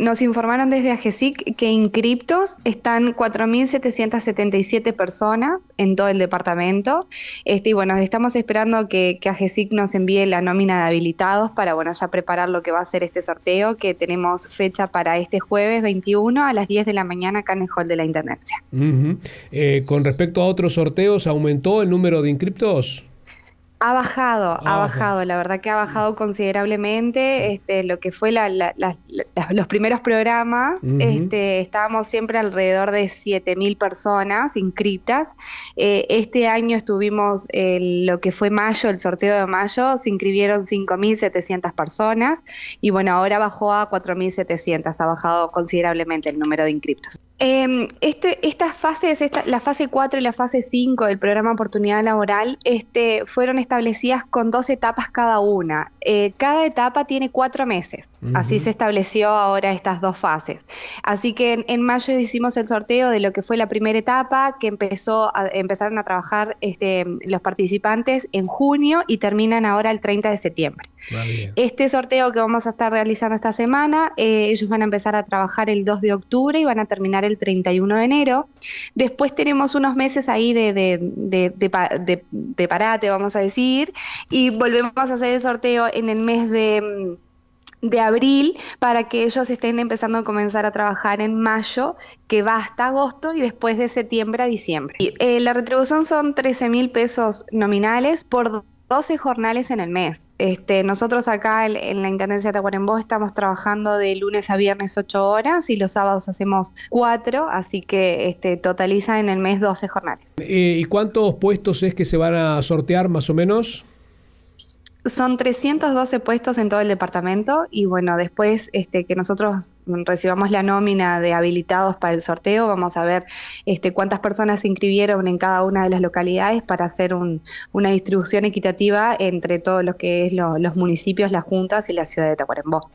Nos informaron desde AGESIC que inscriptos están 4.777 personas en todo el departamento. Este, y bueno, estamos esperando que, nos envíe la nómina de habilitados para bueno, ya preparar lo que va a ser este sorteo, que tenemos fecha para este jueves 21 a las 10 de la mañana acá en el Hall de la Intendencia. Eh, con respecto a otros sorteos, ¿aumentó el número de inscriptos? Ha bajado, ha ah, bajado, la verdad que ha bajado mm. considerablemente. Mm. Este, lo que fue los primeros programas, este, estábamos siempre alrededor de 7.000 personas inscritas. Eh, este año estuvimos, lo que fue mayo, el sorteo de mayo, se inscribieron 5.700 personas y bueno, ahora bajó a 4.700, ha bajado considerablemente el número de inscriptos. Em, este, estas fases, la fase 4 y la fase 5 del programa Oportunidad Laboral, este, fueron establecidas con dos etapas cada una. Eh, cada etapa tiene cuatro meses. Así se estableció ahora estas dos fases. Así que en, mayo hicimos el sorteo de lo que fue la primera etapa, que empezó a, empezaron a trabajar este, los participantes en junio y terminan ahora el 30 de septiembre. Este sorteo que vamos a estar realizando esta semana, eh, ellos van a empezar a trabajar el 2 de octubre y van a terminar el 31 de enero. Después tenemos unos meses ahí de parate, vamos a decir, y volvemos a hacer el sorteo en el mes de abril para que ellos estén empezando a comenzar a trabajar en mayo, que va hasta agosto y después de septiembre a diciembre. Eh, la retribución son 13 mil pesos nominales por 12 jornales en el mes. Este, nosotros acá en, la Intendencia de Tacuarembó estamos trabajando de lunes a viernes 8 horas y los sábados hacemos 4, así que este, totaliza en el mes 12 jornales. Eh, ¿Y cuántos puestos es que se van a sortear más o menos? Son 312 puestos en todo el departamento y bueno, después este, que nosotros recibamos la nómina de habilitados para el sorteo, vamos a ver este, cuántas personas se inscribieron en cada una de las localidades para hacer una distribución equitativa entre todos lo que es los municipios, las juntas y la ciudad de Tacuarembó.